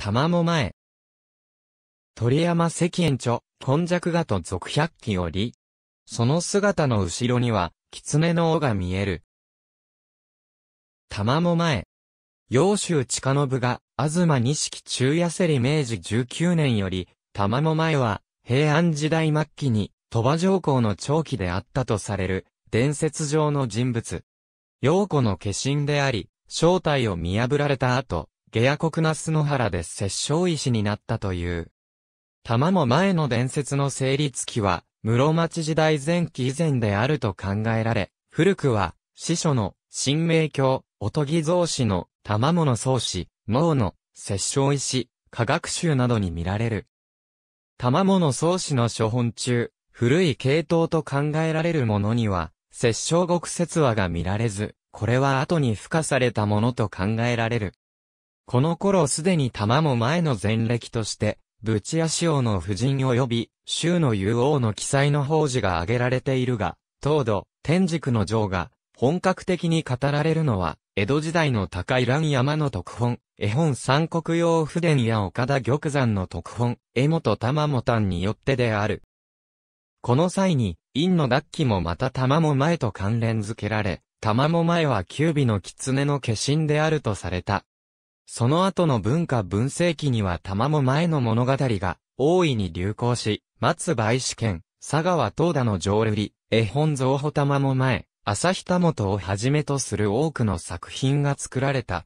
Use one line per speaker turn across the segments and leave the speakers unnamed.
玉も前。鳥山石燕著、今弱画と続百鬼おり。その姿の後ろには、狐の尾が見える。玉も前。揚州近信が、東錦中痩せり明治19年より、玉も前は、平安時代末期に、鳥羽上皇の長期であったとされる、伝説上の人物。陽子の化身であり、正体を見破られた後、下野国那須野原で摂政医師になったという。玉も前の伝説の成立期は、室町時代前期以前であると考えられ、古くは、司書の、神明教、おとぎ造詞の、玉物創始、脳の、摂政医師、科学集などに見られる。玉物創始の書本中、古い系統と考えられるものには、摂政国説話が見られず、これは後に付加されたものと考えられる。この頃すでに玉も前の前歴として、ブチアシオの夫人及び、州の遊王の記載の法事が挙げられているが、東土、天竺の城が、本格的に語られるのは、江戸時代の高い蘭山の特本、絵本三国用不伝や岡田玉山の特本、江本玉も丹によってである。この際に、陰の脱期もまた玉も前と関連付けられ、玉も前は九尾の狐の化身であるとされた。その後の文化文政期には玉も前の物語が大いに流行し、松梅試験、佐川東田の浄瑠璃、絵本造穂玉も前、朝日田本をはじめとする多くの作品が作られた。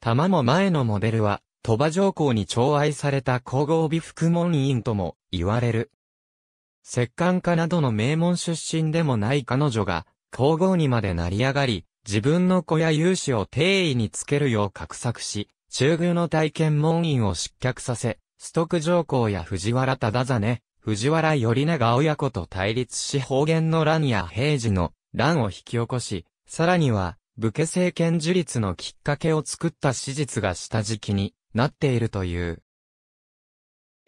玉も前のモデルは、鳥羽上皇に寵愛された皇后美福門院とも言われる。摂関家などの名門出身でもない彼女が、皇后にまで成り上がり、自分の子や勇士を定位につけるよう画策し、中宮の体験門院を失脚させ、ストク上皇や藤原忠真、藤原頼長親子と対立し方言の乱や平時の乱を引き起こし、さらには、武家政権樹立のきっかけを作った史実が下敷きになっているという。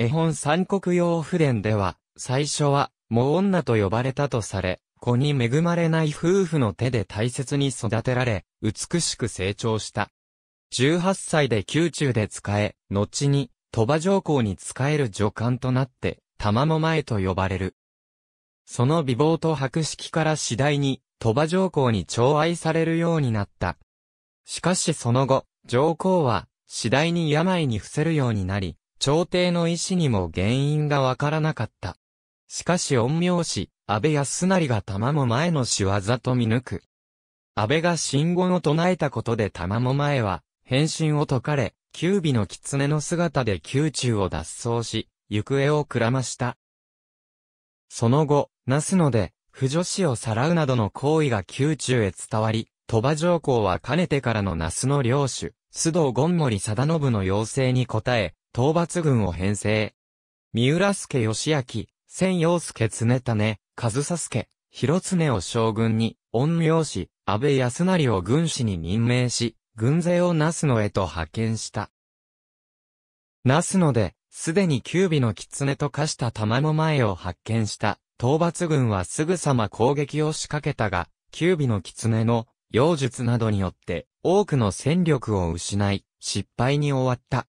絵本三国用不伝では、最初は、もう女と呼ばれたとされ、子に恵まれない夫婦の手で大切に育てられ、美しく成長した。18歳で宮中で使え、後に、鳥羽上皇に仕える助官となって、玉も前と呼ばれる。その美貌と博識から次第に、鳥羽上皇に寵愛されるようになった。しかしその後、上皇は、次第に病に伏せるようになり、朝廷の医師にも原因がわからなかった。しかし恩苗師、安倍康成が玉も前の仕業と見抜く。安倍が信号を唱えたことで玉も前は、変身を解かれ、九尾の狐の姿で宮中を脱走し、行方をくらました。その後、ナスので、不女子をさらうなどの行為が宮中へ伝わり、鳥羽上皇はかねてからの那須の領主、須藤権森貞信の要請に応え、討伐軍を編成。三浦助義明、千陽助常種、和佐助、広常を将軍に、恩名師、安倍康成を軍師に任命し、軍勢をナスノへと派遣した。ナスノで、すでに九尾の狐と化した玉の前を発見した、討伐軍はすぐさま攻撃を仕掛けたが、九尾の狐の妖術などによって多くの戦力を失い、失敗に終わった。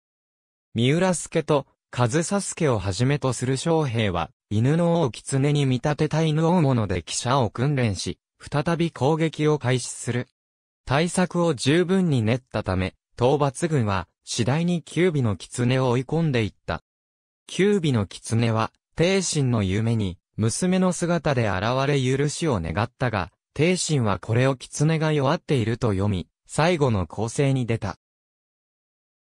三浦助と、和佐助をはじめとする将兵は、犬の王狐に見立てた犬大物で汽車を訓練し、再び攻撃を開始する。対策を十分に練ったため、討伐軍は次第に九尾の狐を追い込んでいった。九尾の狐は、帝神の夢に、娘の姿で現れ許しを願ったが、帝神はこれを狐が弱っていると読み、最後の構成に出た。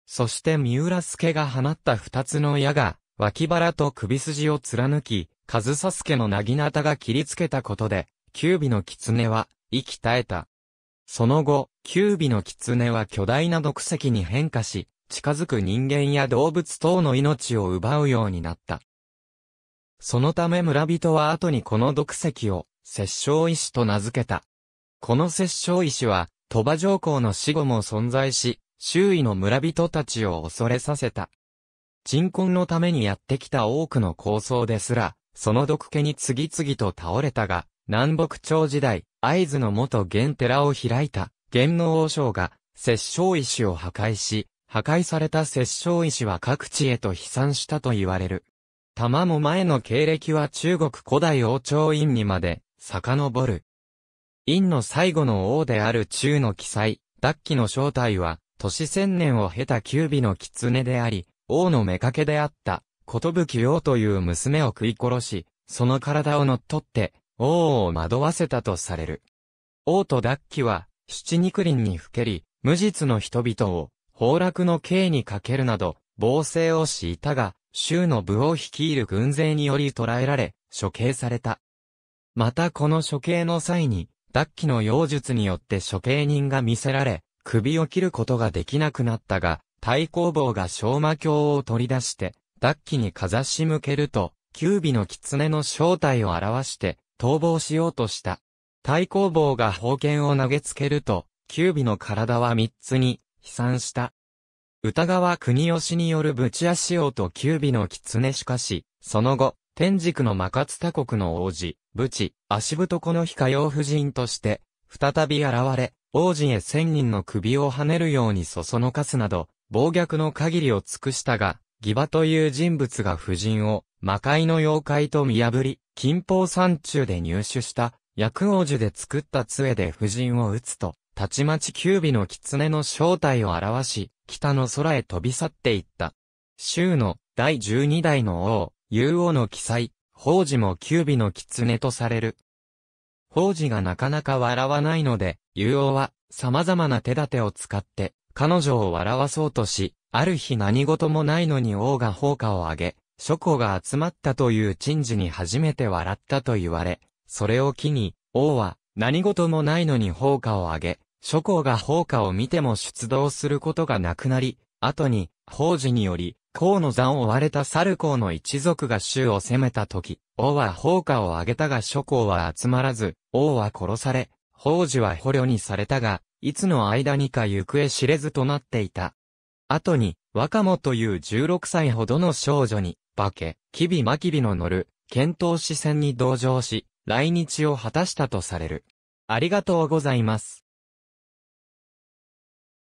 そして三浦助が放った二つの矢が、脇腹と首筋を貫き、和佐助のなぎなたが切りつけたことで、九尾の狐は、息絶えた。その後、キュービの狐は巨大な毒石に変化し、近づく人間や動物等の命を奪うようになった。そのため村人は後にこの毒石を、殺生石と名付けた。この殺生石は、鳥羽上皇の死後も存在し、周囲の村人たちを恐れさせた。鎮魂のためにやってきた多くの構想ですら、その毒気に次々と倒れたが、南北朝時代、会津の元元寺を開いた、元能王将が、摂政石を破壊し、破壊された摂政石は各地へと飛散したと言われる。玉も前の経歴は中国古代王朝院にまで、遡る。院の最後の王である中の記載、脱期の正体は、年千年を経た九尾の狐であり、王の妾であった、ことぶき王という娘を食い殺し、その体を乗っ取って、王を惑わせたとされる。王と脱ッは、七肉林にふけり、無実の人々を、崩落の刑にかけるなど、暴政を敷いたが、州の部を率いる軍勢により捕らえられ、処刑された。またこの処刑の際に、脱ッの妖術によって処刑人が見せられ、首を切ることができなくなったが、太公棒が昭魔鏡を取り出して、脱ッにかざし向けると、九尾の狐の正体を表して、逃亡しようとした。太鼓棒が宝剣を投げつけると、九尾の体は三つに、飛散した。歌川国吉によるぶち足音と九尾の狐しかし、その後、天竺の魔勝他国の王子、ブチ、足太子の非火用夫人として、再び現れ、王子へ千人の首を跳ねるようにそそのかすなど、暴虐の限りを尽くしたが、ギバという人物が夫人を、魔界の妖怪と見破り、金宝山中で入手した薬王樹で作った杖で夫人を撃つと、たちまち九尾の狐の正体を表し、北の空へ飛び去っていった。州の第十二代の王、竜王の記載、宝寺も九尾の狐とされる。宝寺がなかなか笑わないので、竜王は様々な手立てを使って、彼女を笑わそうとし、ある日何事もないのに王が放火をあげ、諸侯が集まったという陳事に初めて笑ったと言われ、それを機に、王は何事もないのに放火をあげ、諸侯が放火を見ても出動することがなくなり、後に、法事により、孔の山を割れた猿孔の一族が州を攻めた時、王は放火をあげたが諸侯は集まらず、王は殺され、法事は捕虜にされたが、いつの間にか行方知れずとなっていた。後に、若もという16歳ほどの少女に、化け、吉備真備の乗る、遣唐使船に同乗し、来日を果たしたとされる。ありがとうございます。